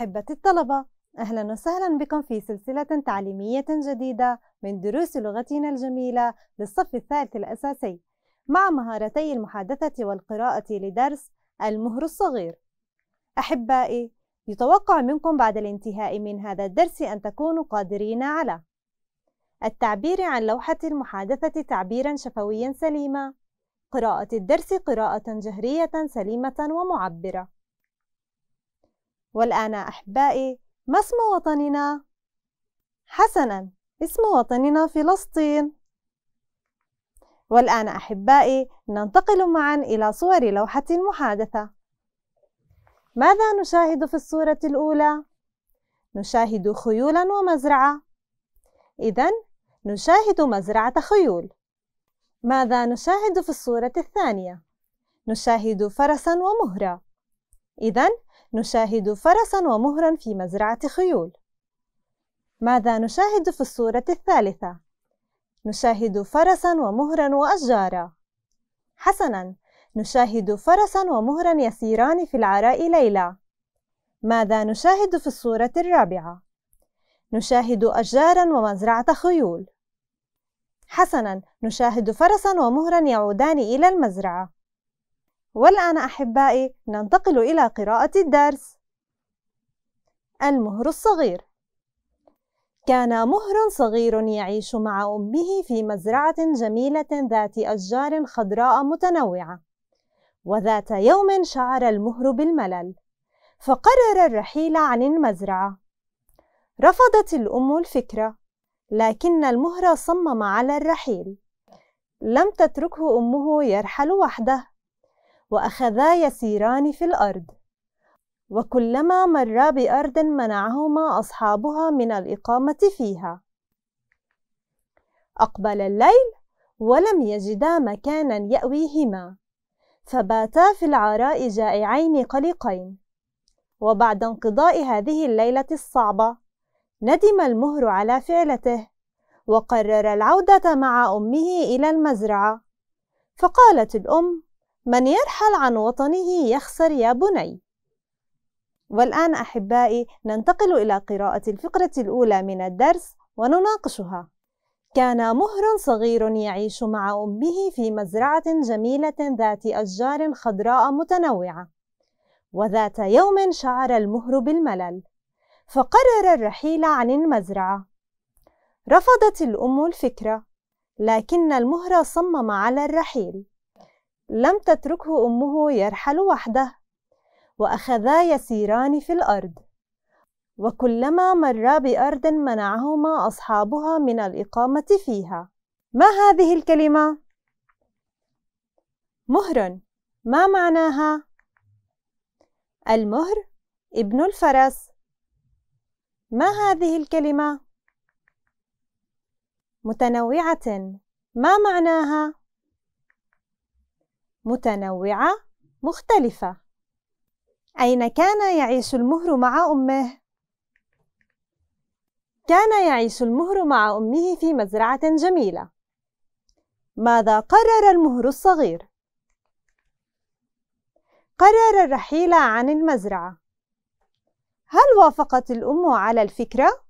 أحبة الطلبة أهلا وسهلا بكم في سلسلة تعليمية جديدة من دروس لغتنا الجميلة للصف الثالث الأساسي مع مهارتي المحادثة والقراءة لدرس المهر الصغير أحبائي يتوقع منكم بعد الانتهاء من هذا الدرس أن تكونوا قادرين على التعبير عن لوحة المحادثة تعبيرا شفويا سليما قراءة الدرس قراءة جهرية سليمة ومعبرة والآن أحبائي ما اسم وطننا؟ حسناً اسم وطننا فلسطين والآن أحبائي ننتقل معا إلى صور لوحة المحادثة ماذا نشاهد في الصورة الأولى؟ نشاهد خيولا ومزرعة إذا نشاهد مزرعة خيول ماذا نشاهد في الصورة الثانية؟ نشاهد فرسا ومهرة إذا نشاهد فرسا ومهرا في مزرعة خيول ماذا نشاهد في الصورة الثالثة؟ نشاهد فرسا ومهرا وأشجارا حسنا نشاهد فرسا ومهرا يسيران في العراء ليلى ماذا نشاهد في الصورة الرابعة؟ نشاهد أشجارا ومزرعة خيول حسنا نشاهد فرسا ومهرا يعودان إلى المزرعة والآن أحبائي ننتقل إلى قراءة الدرس المهر الصغير كان مهر صغير يعيش مع أمه في مزرعة جميلة ذات أشجار خضراء متنوعة وذات يوم شعر المهر بالملل فقرر الرحيل عن المزرعة رفضت الأم الفكرة لكن المهر صمم على الرحيل لم تتركه أمه يرحل وحده وأخذا يسيران في الأرض وكلما مرا بأرض منعهما أصحابها من الإقامة فيها أقبل الليل ولم يجدا مكانا يأويهما فباتا في العراء جائعين قلقين وبعد انقضاء هذه الليلة الصعبة ندم المهر على فعلته وقرر العودة مع أمه إلى المزرعة فقالت الأم من يرحل عن وطنه يخسر يا بني والآن أحبائي ننتقل إلى قراءة الفقرة الأولى من الدرس ونناقشها كان مهر صغير يعيش مع أمه في مزرعة جميلة ذات أشجار خضراء متنوعة وذات يوم شعر المهر بالملل فقرر الرحيل عن المزرعة رفضت الأم الفكرة لكن المهر صمم على الرحيل لم تتركه أمه يرحل وحده وأخذا يسيران في الأرض وكلما مرا بأرض منعهما أصحابها من الإقامة فيها ما هذه الكلمة؟ مهر ما معناها؟ المهر ابن الفرس ما هذه الكلمة؟ متنوعة ما معناها؟ متنوعة مختلفة أين كان يعيش المهر مع أمه؟ كان يعيش المهر مع أمه في مزرعة جميلة ماذا قرر المهر الصغير؟ قرر الرحيل عن المزرعة هل وافقت الأم على الفكرة؟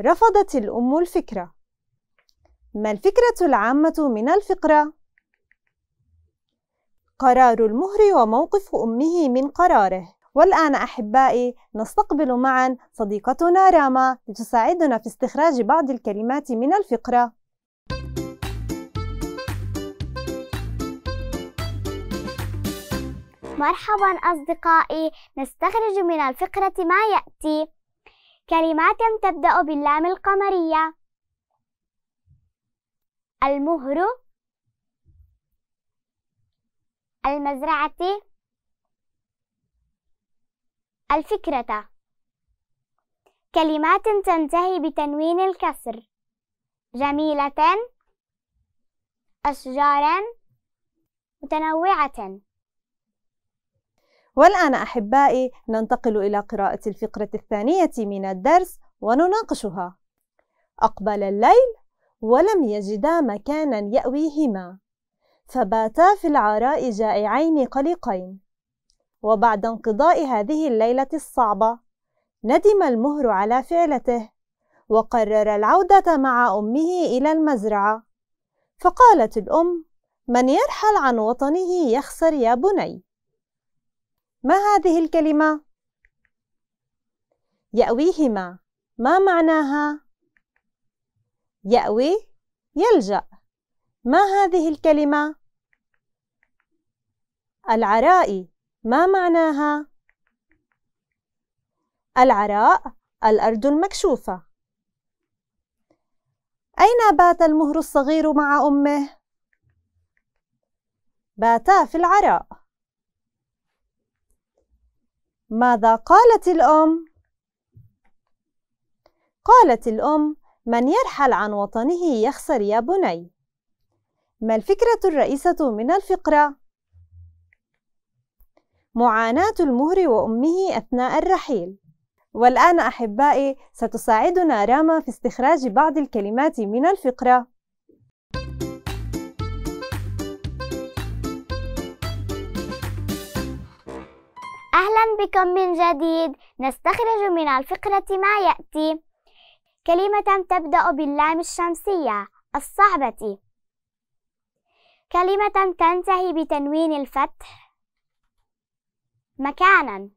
رفضت الأم الفكرة ما الفكرة العامة من الفقرة؟ قرار المهر وموقف أمه من قراره والآن أحبائي نستقبل معا صديقتنا راما لتساعدنا في استخراج بعض الكلمات من الفقرة مرحبا أصدقائي نستخرج من الفقرة ما يأتي كلمات تبدأ باللام القمرية المهر المزرعة الفكرة كلمات تنتهي بتنوين الكسر جميلة أشجارا متنوعة والآن أحبائي ننتقل إلى قراءة الفقرة الثانية من الدرس ونناقشها أقبل الليل ولم يجدا مكانا يأويهما فباتا في العراء جائعين قلقين وبعد انقضاء هذه الليلة الصعبة ندم المهر على فعلته وقرر العودة مع أمه إلى المزرعة فقالت الأم من يرحل عن وطنه يخسر يا بني ما هذه الكلمة؟ يأويهما ما معناها؟ يأوي يلجأ ما هذه الكلمة؟ العراء ما معناها؟ العراء الأرض المكشوفة أين بات المهر الصغير مع أمه؟ باتا في العراء ماذا قالت الأم؟ قالت الأم من يرحل عن وطنه يخسر يا بني ما الفكرة الرئيسة من الفقرة؟ معاناة المهر وأمه أثناء الرحيل والآن أحبائي ستساعدنا راما في استخراج بعض الكلمات من الفقرة أهلا بكم من جديد نستخرج من الفقرة ما يأتي كلمة تبدأ باللام الشمسية الصعبة كلمة تنتهي بتنوين الفتح مكانا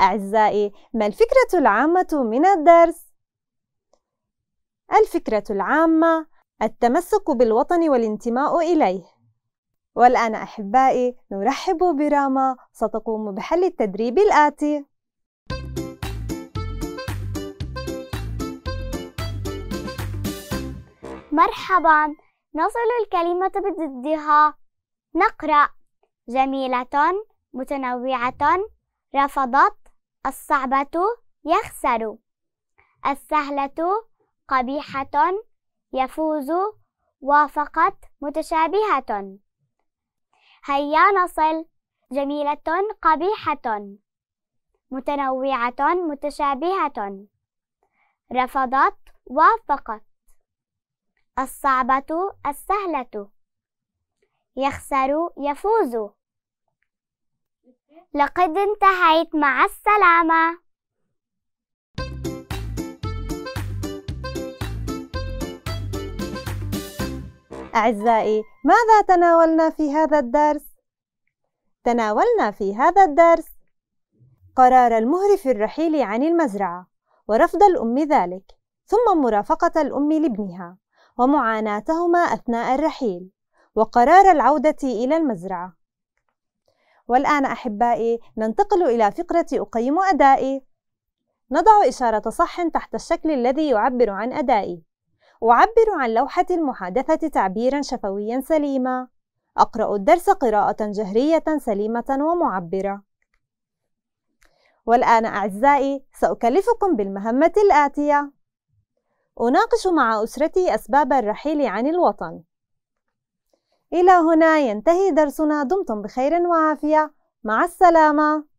أعزائي ما الفكرة العامة من الدرس؟ الفكرة العامة التمسك بالوطن والانتماء إليه والآن أحبائي نرحب براما ستقوم بحل التدريب الآتي مرحبا نصل الكلمة بضدها نقرأ جميلة متنوعة رفضت الصعبة يخسر السهلة قبيحة يفوز وافقت متشابهة هيا نصل جميلة قبيحة متنوعة متشابهة رفضت وافقت الصعبة السهلة يخسر يفوز لقد انتهيت مع السلامة أعزائي ماذا تناولنا في هذا الدرس؟ تناولنا في هذا الدرس قرار المهر في الرحيل عن المزرعة ورفض الأم ذلك ثم مرافقة الأم لابنها ومعاناتهما أثناء الرحيل وقرار العودة إلى المزرعة والآن أحبائي ننتقل إلى فقرة أقيم أدائي نضع إشارة صح تحت الشكل الذي يعبر عن أدائي أعبر عن لوحة المحادثة تعبيرا شفويا سليما أقرأ الدرس قراءة جهرية سليمة ومعبرة والآن أعزائي سأكلفكم بالمهمة الآتية أناقش مع أسرتي أسباب الرحيل عن الوطن إلى هنا ينتهي درسنا دمتم بخير وعافية مع السلامة